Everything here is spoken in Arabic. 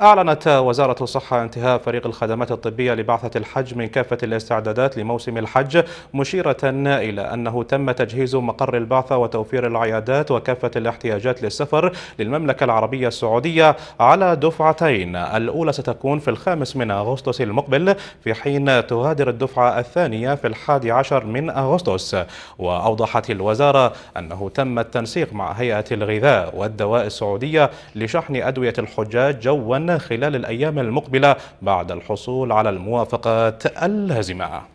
أعلنت وزارة الصحة انتهاء فريق الخدمات الطبية لبعثة الحج من كافة الاستعدادات لموسم الحج مشيرة إلى أنه تم تجهيز مقر البعثة وتوفير العيادات وكافة الاحتياجات للسفر للمملكة العربية السعودية على دفعتين الأولى ستكون في الخامس من أغسطس المقبل في حين تغادر الدفعة الثانية في الحادي عشر من أغسطس وأوضحت الوزارة أنه تم التنسيق مع هيئة الغذاء والدواء السعودية لشحن أدوية الحجاج جواً خلال الأيام المقبلة بعد الحصول على الموافقات اللازمة